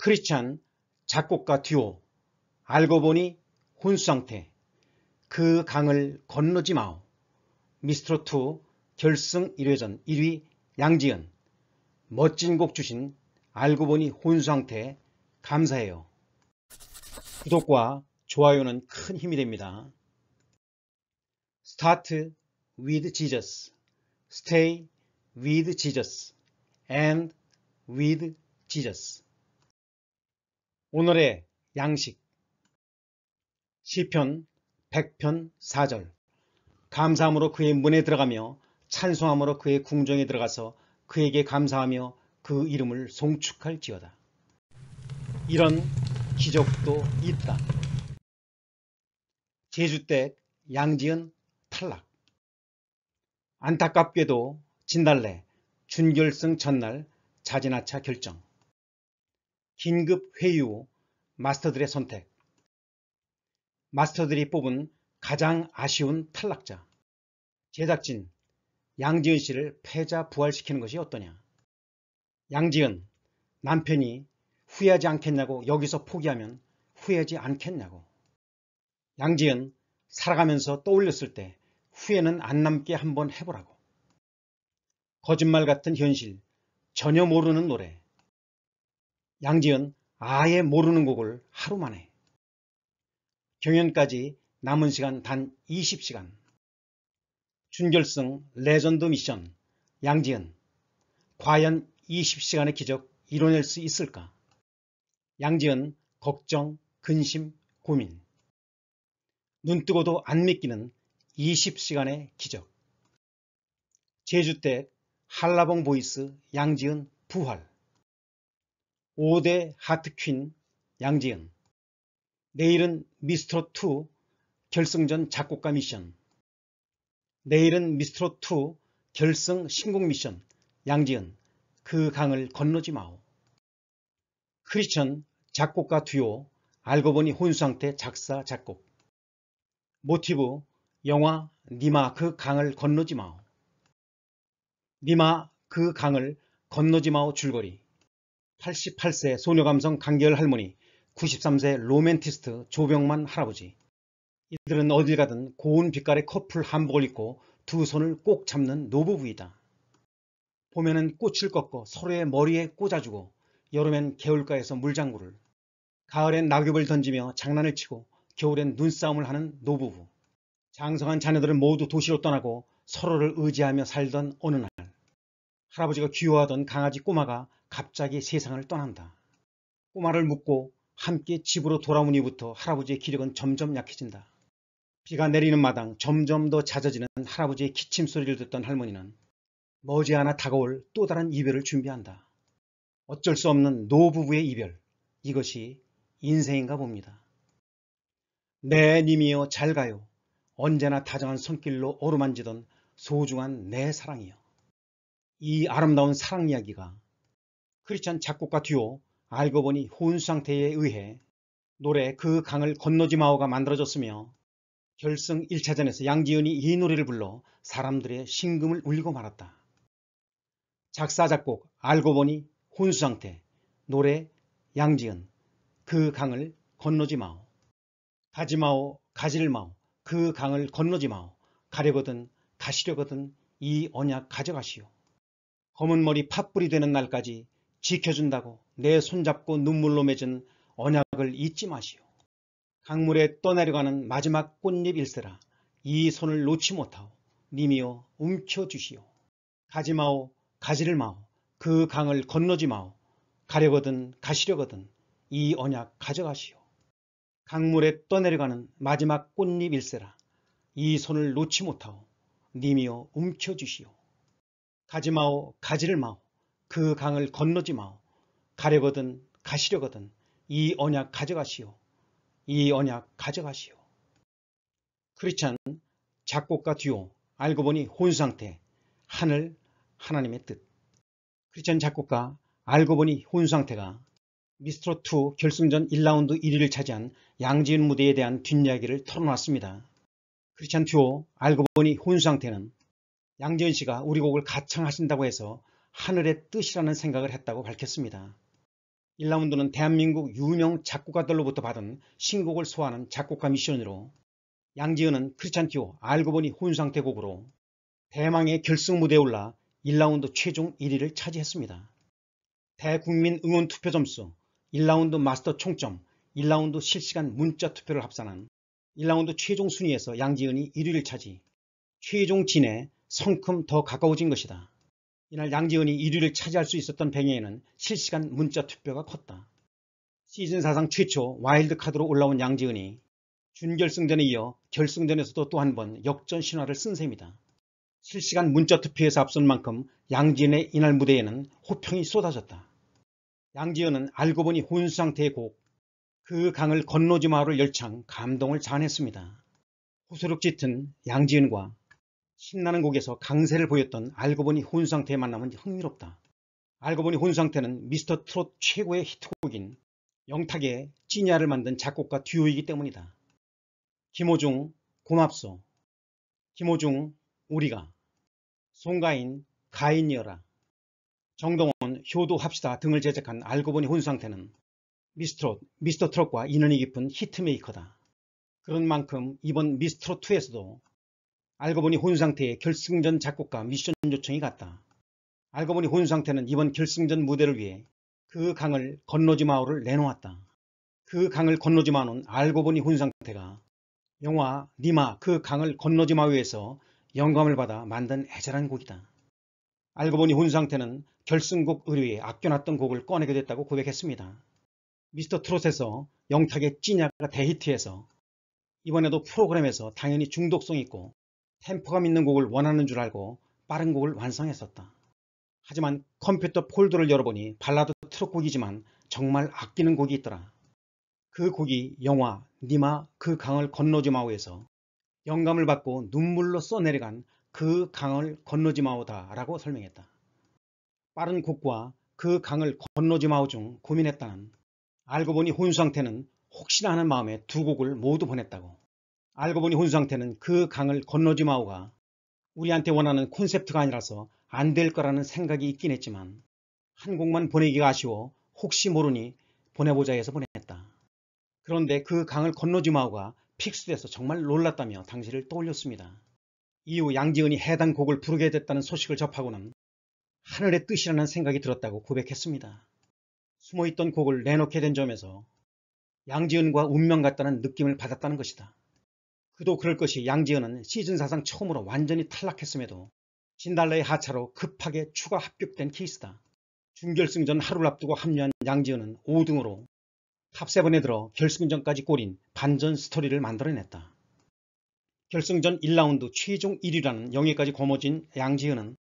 크리찬 작곡가 듀오 알고 보니 혼수상태 그 강을 건너지 마오 미스트롯2 결승 1회전 1위 양지은 멋진 곡 주신 알고 보니 혼수상태 감사해요. 구독과 좋아요는 큰 힘이 됩니다. 스타트 위드 지저스 스테이 위드 지저스 앤 위드 지저스 오늘의 양식 시편 100편 4절 감사함으로 그의 문에 들어가며 찬송함으로 그의 궁정에 들어가서 그에게 감사하며 그 이름을 송축할지어다. 이런 기적도 있다. 제주댁 양지은 탈락 안타깝게도 진달래 준결승 전날 자진하차 결정 긴급 회유, 마스터들의 선택 마스터들이 뽑은 가장 아쉬운 탈락자 제작진 양지은 씨를 패자 부활시키는 것이 어떠냐 양지은 남편이 후회하지 않겠냐고 여기서 포기하면 후회하지 않겠냐고 양지은 살아가면서 떠올렸을 때 후회는 안 남게 한번 해보라고 거짓말 같은 현실 전혀 모르는 노래 양지은 아예 모르는 곡을 하루 만에 경연까지 남은 시간 단 20시간 준결승 레전드 미션 양지은 과연 20시간의 기적 이뤄낼 수 있을까? 양지은 걱정, 근심, 고민 눈뜨고도 안 믿기는 20시간의 기적 제주댁 한라봉 보이스 양지은 부활 5대 하트퀸 양지은 내일은 미스트롯2 결승전 작곡가 미션 내일은 미스트롯2 결승 신곡 미션 양지은 그 강을 건너지 마오 크리스천 작곡가 듀오 알고 보니 혼수상태 작사 작곡 모티브 영화 니마 그 강을 건너지 마오 니마 그 강을 건너지 마오 줄거리 88세 소녀감성 강계열 할머니, 93세 로맨티스트 조병만 할아버지. 이들은 어딜 가든 고운 빛깔의 커플 한복을 입고 두 손을 꼭 잡는 노부부이다. 봄에는 꽃을 꺾어 서로의 머리에 꽂아주고 여름엔 개울가에서 물장구를, 가을엔 낙엽을 던지며 장난을 치고 겨울엔 눈싸움을 하는 노부부. 장성한 자녀들은 모두 도시로 떠나고 서로를 의지하며 살던 어느 날 할아버지가 귀여워하던 강아지 꼬마가 갑자기 세상을 떠난다. 꼬마를 묻고 함께 집으로 돌아온 이부터 할아버지의 기력은 점점 약해진다. 비가 내리는 마당 점점 더 잦아지는 할아버지의 기침 소리를 듣던 할머니는 머지않아 다가올 또 다른 이별을 준비한다. 어쩔 수 없는 노부부의 이별. 이것이 인생인가 봅니다. 네 님이여 잘 가요. 언제나 다정한 손길로 어루만지던 소중한 내 사랑이여. 이 아름다운 사랑 이야기가 크리스찬 작곡가 듀오 알고 보니 혼수 상태에 의해 노래 그 강을 건너지 마오가 만들어졌으며 결승 1차전에서 양지은이 이 노래를 불러 사람들의 심금을 울리고 말았다. 작사 작곡 알고 보니 혼수 상태 노래 양지은 그 강을 건너지 마오 가지 마오 가지를 마오 그 강을 건너지 마오 가려거든 가시려거든 이 언약 가져가시오 검은 머리 팥불이 되는 날까지 지켜준다고 내 손잡고 눈물로 맺은 언약을 잊지 마시오. 강물에 떠내려가는 마지막 꽃잎 일세라 이 손을 놓지 못하오. 님이여 움켜주시오. 가지 마오 가지를 마오 그 강을 건너지 마오 가려거든 가시려거든 이 언약 가져가시오. 강물에 떠내려가는 마지막 꽃잎 일세라 이 손을 놓지 못하오. 님이여 움켜주시오. 가지 마오 가지를 마오 그 강을 건너지 마오. 가려거든 가시려거든 이 언약 가져가시오. 이 언약 가져가시오. 크리찬 작곡가 듀오 알고 보니 혼상태 하늘 하나님의 뜻 크리찬 작곡가 알고 보니 혼상태가 미스트2 결승전 1라운드 1위를 차지한 양지은 무대에 대한 뒷이야기를 털어놨습니다. 크리찬 듀오 알고 보니 혼상태는 양지은 씨가 우리 곡을 가창하신다고 해서 하늘의 뜻이라는 생각을 했다고 밝혔습니다. 1라운드는 대한민국 유명 작곡가들로부터 받은 신곡을 소화하는 작곡가 미션으로 양지은은 크리찬티오 알고 보니 혼상태 곡으로 대망의 결승 무대에 올라 1라운드 최종 1위를 차지했습니다. 대국민 응원 투표 점수, 1라운드 마스터 총점, 1라운드 실시간 문자 투표를 합산한 1라운드 최종 순위에서 양지은이 1위를 차지, 최종 진에 성큼 더 가까워진 것이다. 이날 양지은이 1위를 차지할 수 있었던 뱅에에는 실시간 문자 투표가 컸다. 시즌 사상 최초 와일드카드로 올라온 양지은이 준결승전에 이어 결승전에서도 또 한 번 역전 신화를 쓴 셈이다. 실시간 문자 투표에서 앞선 만큼 양지은의 이날 무대에는 호평이 쏟아졌다. 양지은은 알고 보니 혼수 상태의 곡, 그 강을 건너지 마를 을 열창 감동을 자아냈습니다. 호소력 짙은 양지은과 신나는 곡에서 강세를 보였던 알고 보니 혼상태의 만남은 흥미롭다. 알고 보니 혼상태는 미스터 트롯 최고의 히트곡인 영탁의 찌냐를 만든 작곡가 듀오이기 때문이다. 김호중 고맙소 김호중 우리가 송가인 가인이어라 정동원 효도합시다 등을 제작한 알고 보니 혼상태는 미스트롯, 미스터 트롯과 인연이 깊은 히트메이커다. 그런 만큼 이번 미스트롯2에서도 알고 보니 혼상태에 결승전 작곡가 미션 요청이 갔다 알고 보니 혼상태는 이번 결승전 무대를 위해 그 강을 건너지 마오를 내놓았다. 그 강을 건너지 마오는 알고 보니 혼상태가 영화 니마 그 강을 건너지 마오에서 영감을 받아 만든 애절한 곡이다. 알고 보니 혼상태는 결승곡 의류에 아껴놨던 곡을 꺼내게 됐다고 고백했습니다. 미스터 트롯에서 영탁의 찐야가 대히트해서 이번에도 프로그램에서 당연히 중독성 있고 템포감 있는 곡을 원하는 줄 알고 빠른 곡을 완성했었다. 하지만 컴퓨터 폴더를 열어보니 발라드 트롯 곡이지만 정말 아끼는 곡이 있더라. 그 곡이 영화 니마 그 강을 건너지 마오에서 영감을 받고 눈물로 써내려간 그 강을 건너지 마오다 라고 설명했다. 빠른 곡과 그 강을 건너지 마오 중 고민했다는 알고 보니 혼수 상태는 혹시나 하는 마음에 두 곡을 모두 보냈다고. 알고 보니 혼수상태는 그 강을 건너지 마오가 우리한테 원하는 콘셉트가 아니라서 안 될 거라는 생각이 있긴 했지만 한 곡만 보내기가 아쉬워 혹시 모르니 보내보자 해서 보냈다. 그런데 그 강을 건너지 마오가 픽스돼서 정말 놀랐다며 당시를 떠올렸습니다. 이후 양지은이 해당 곡을 부르게 됐다는 소식을 접하고는 하늘의 뜻이라는 생각이 들었다고 고백했습니다. 숨어있던 곡을 내놓게 된 점에서 양지은과 운명 같다는 느낌을 받았다는 것이다. 그도 그럴 것이 양지은은 시즌 사상 처음으로 완전히 탈락했음에도 진달래의 하차로 급하게 추가 합격된 케이스다. 준결승전 하루를 앞두고 합류한 양지은은 5등으로 탑세븐에 들어 결승전까지 꼬린 반전 스토리를 만들어냈다. 결승전 1라운드 최종 1위라는 영예까지 거머쥔 양지은은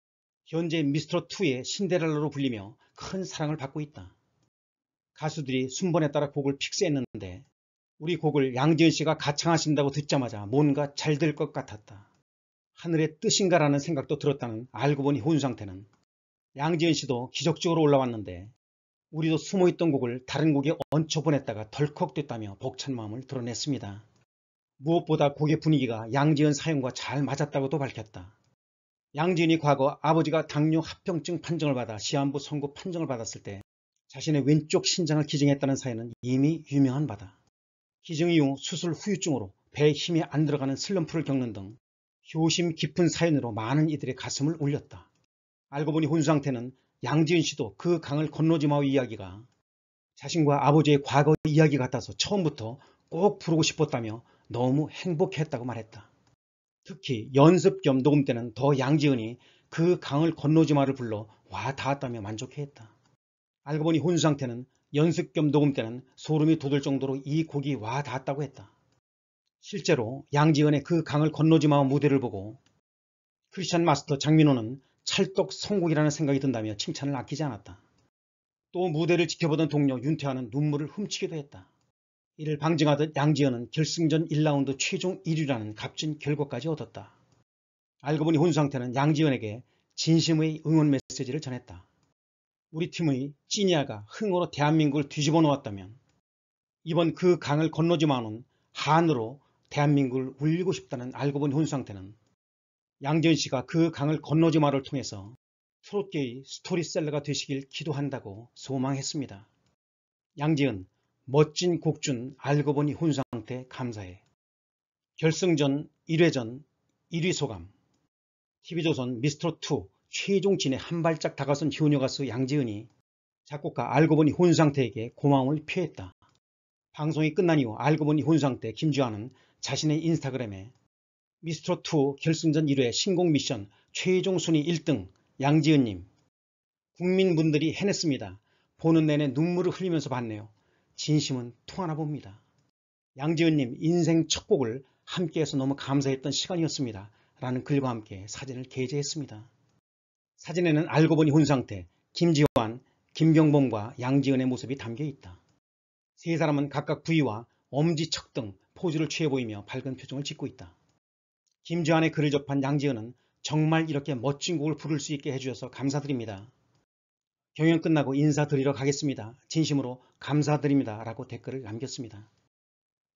현재 미스터2의 신데렐라로 불리며 큰 사랑을 받고 있다. 가수들이 순번에 따라 곡을 픽스했는데 우리 곡을 양지은 씨가 가창하신다고 듣자마자 뭔가 잘 될 것 같았다. 하늘의 뜻인가라는 생각도 들었다는 알고 보니 혼수 상태는 양지은 씨도 기적적으로 올라왔는데 우리도 숨어있던 곡을 다른 곡에 얹혀 보냈다가 덜컥됐다며 벅찬 마음을 드러냈습니다. 무엇보다 곡의 분위기가 양지은 사연과 잘 맞았다고도 밝혔다. 양지은이 과거 아버지가 당뇨 합병증 판정을 받아 시한부 선고 판정을 받았을 때 자신의 왼쪽 신장을 기증했다는 사연은 이미 유명한 바다. 기증 이후 수술 후유증으로 배에 힘이 안 들어가는 슬럼프를 겪는 등 효심 깊은 사연으로 많은 이들의 가슴을 울렸다. 알고 보니 혼수상태는 양지은 씨도 그 강을 건너지 마오 이야기가 자신과 아버지의 과거 이야기 같아서 처음부터 꼭 부르고 싶었다며 너무 행복했다고 말했다. 특히 연습 겸 녹음 때는 더 양지은이 그 강을 건너지 마를 불러 와 닿았다며 만족해했다. 알고 보니 혼수 상태는 연습 겸 녹음 때는 소름이 돋을 정도로 이 곡이 와 닿았다고 했다. 실제로 양지은의 그 강을 건너지 마오 무대를 보고 크리스천 마스터 장민호는 찰떡 선곡이라는 생각이 든다며 칭찬을 아끼지 않았다. 또 무대를 지켜보던 동료 윤태환은 눈물을 훔치기도 했다. 이를 방증하듯 양지연은 결승전 1라운드 최종 1위라는 값진 결과까지 얻었다. 알고 보니 혼상태는 양지연에게 진심의 응원 메시지를 전했다. 우리 팀의 찌니아가 흥으로 대한민국을 뒤집어 놓았다면 이번 그 강을 건너지만은 한으로 대한민국을 울리고 싶다는 알고 본 혼상태는 양재현 씨가 그 강을 건너지 마를 통해서 트롯계의 스토리셀러가 되시길 기도한다고 소망했습니다. 양재현 멋진 곡준 알고 보니 혼상태 감사해. 결승전 1회전 1위 소감 TV조선 미스트롯2 최종진에 한 발짝 다가선 효녀 가수 양지은이 작곡가 알고 보니 혼상태에게 고마움을 표했다. 방송이 끝난 이후 알고 보니 혼상태 김주환은 자신의 인스타그램에 미스트롯2 결승전 1회 신곡 미션 최종 순위 1등 양지은님 국민분들이 해냈습니다. 보는 내내 눈물을 흘리면서 봤네요. 진심은 통하나 봅니다. 양지은님 인생 첫 곡을 함께해서 너무 감사했던 시간이었습니다. 라는 글과 함께 사진을 게재했습니다. 사진에는 알고 보니 혼상태, 김지환, 김경범과 양지은의 모습이 담겨 있다. 세 사람은 각각 부위와 엄지척 등 포즈를 취해 보이며 밝은 표정을 짓고 있다. 김지환의 글을 접한 양지은은 정말 이렇게 멋진 곡을 부를 수 있게 해주셔서 감사드립니다. 경연 끝나고 인사드리러 가겠습니다. 진심으로 감사드립니다. 라고 댓글을 남겼습니다.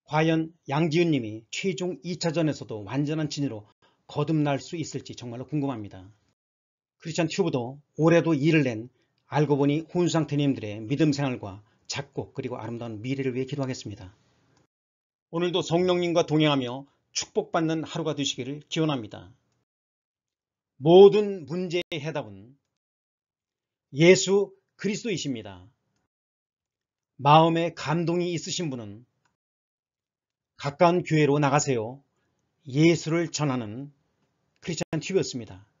과연 양지은 님이 최종 2차전에서도 완전한 진위로 거듭날 수 있을지 정말로 궁금합니다. 크리스찬 튜브도 올해도 일을 낸 알고 보니 혼상태님들의 믿음 생활과 작곡 그리고 아름다운 미래를 위해 기도하겠습니다. 오늘도 성령님과 동행하며 축복받는 하루가 되시기를 기원합니다. 모든 문제의 해답은 예수 그리스도이십니다. 마음에 감동이 있으신 분은 가까운 교회로 나가세요. 예수를 전하는 크리스찬 튜브였습니다.